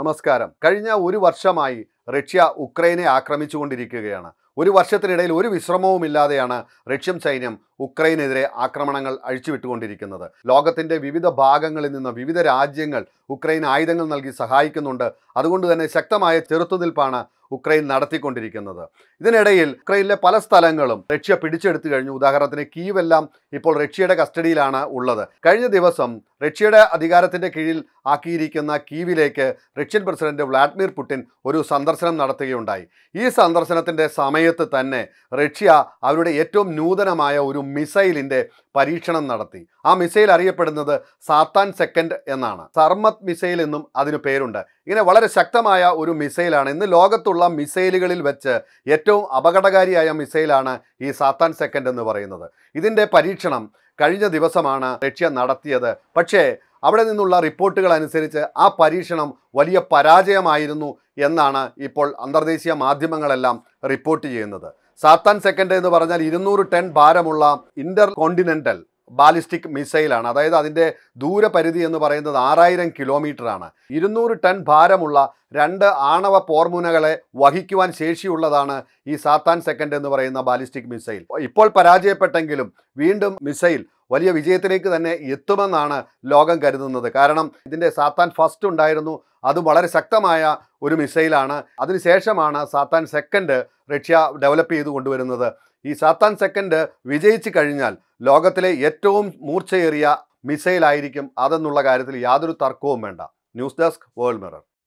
നമസ്കാരം കഴിഞ്ഞ ഒരു വർഷമായി റഷ്യ ഉക്രൈനെ ആക്രമിച്ചുകൊണ്ടിരിക്കുകയാണ് ഒരു വർഷത്തിനിടയിൽ ഒരു വിശ്രമവുമില്ലാതെയാണ് റഷ്യൻ സൈന്യം ഉക്രൈനെതിരെ ആക്രമണങ്ങൾ അഴിച്ചുവിട്ടുകൊണ്ടിരിക്കുന്നത് ലോകത്തിൻ്റെ വിവിധ ഭാഗങ്ങളിൽ നിന്ന് വിവിധ രാജ്യങ്ങൾ ഉക്രൈൻ ആയുധങ്ങൾ നൽകി സഹായിക്കുന്നുണ്ട് അതുകൊണ്ട് തന്നെ ശക്തമായ ചെറുത്തുനിൽപ്പാണ് ഉക്രൈൻ നടത്തിക്കൊണ്ടിരിക്കുന്നത് ഇതിനിടയിൽ ഉക്രൈനിലെ പല സ്ഥലങ്ങളും റഷ്യ പിടിച്ചെടുത്തു കഴിഞ്ഞു ഉദാഹരണത്തിന് കീവെല്ലാം ഇപ്പോൾ റഷ്യയുടെ കസ്റ്റഡിയിലാണ് ഉള്ളത് കഴിഞ്ഞ ദിവസം റഷ്യയുടെ അധികാരത്തിൻ്റെ കീഴിൽ ആക്കിയിരിക്കുന്ന കീവിലേക്ക് റഷ്യൻ പ്രസിഡന്റ് വ്ളാഡിമിർ പുടിൻ ഒരു സന്ദർശനം നടത്തുകയുണ്ടായി ഈ സന്ദർശനത്തിൻ്റെ സമയം സമയത്ത് തന്നെ റഷ്യ അവരുടെ ഏറ്റവും നൂതനമായ ഒരു മിസൈലിൻ്റെ പരീക്ഷണം നടത്തി ആ മിസൈൽ അറിയപ്പെടുന്നത് സാത്താൻ സെക്കൻഡ് എന്നാണ് സർമത് മിസൈൽ എന്നും അതിന് പേരുണ്ട് ഇങ്ങനെ വളരെ ശക്തമായ ഒരു മിസൈലാണ് ഇന്ന് ലോകത്തുള്ള മിസൈലുകളിൽ വെച്ച് ഏറ്റവും അപകടകാരിയായ മിസൈലാണ് ഈ സാത്താൻ സെക്കൻഡ് എന്ന് പറയുന്നത് ഇതിൻ്റെ പരീക്ഷണം കഴിഞ്ഞ ദിവസമാണ് റഷ്യ നടത്തിയത് പക്ഷേ അവിടെ നിന്നുള്ള റിപ്പോർട്ടുകൾ അനുസരിച്ച് ആ പരീക്ഷണം വലിയ പരാജയമായിരുന്നു എന്നാണ് ഇപ്പോൾ അന്തർദേശീയ മാധ്യമങ്ങളെല്ലാം റിപ്പോർട്ട് ചെയ്യുന്നത് സാത്താൻ സെക്കൻഡ് എന്ന് പറഞ്ഞാൽ ഇരുന്നൂറ് ടൺ ഭാരമുള്ള ഇന്റർ കോണ്ടിനെൻ്റൽ ബാലിസ്റ്റിക് മിസൈലാണ് അതായത് അതിൻ്റെ ദൂരപരിധി എന്ന് പറയുന്നത് ആറായിരം കിലോമീറ്ററാണ് ഇരുന്നൂറ് ടൺ ഭാരമുള്ള രണ്ട് ആണവ പോർമുനകളെ വഹിക്കുവാൻ ശേഷിയുള്ളതാണ് ഈ സാത്താൻ സെക്കൻഡ് എന്ന് പറയുന്ന ബാലിസ്റ്റിക് മിസൈൽ ഇപ്പോൾ പരാജയപ്പെട്ടെങ്കിലും വീണ്ടും മിസൈൽ വലിയ വിജയത്തിലേക്ക് തന്നെ എത്തുമെന്നാണ് ലോകം കരുതുന്നത് കാരണം ഇതിൻ്റെ സാത്താൻ ഫസ്റ്റ് ഉണ്ടായിരുന്നു അത് വളരെ ശക്തമായ ഒരു മിസൈലാണ് അതിനുശേഷമാണ് സാത്താൻ സെക്കൻഡ് റഷ്യ ഡെവലപ്പ് ചെയ്തു കൊണ്ടുവരുന്നത് ഈ സാത്താൻ സെക്കൻഡ് വിജയിച്ചു കഴിഞ്ഞാൽ ലോകത്തിലെ ഏറ്റവും മൂർച്ചയേറിയ മിസൈലായിരിക്കും അതെന്നുള്ള കാര്യത്തിൽ യാതൊരു തർക്കവും വേണ്ട ന്യൂസ് ഡെസ്ക് വേൾഡ് മിറർ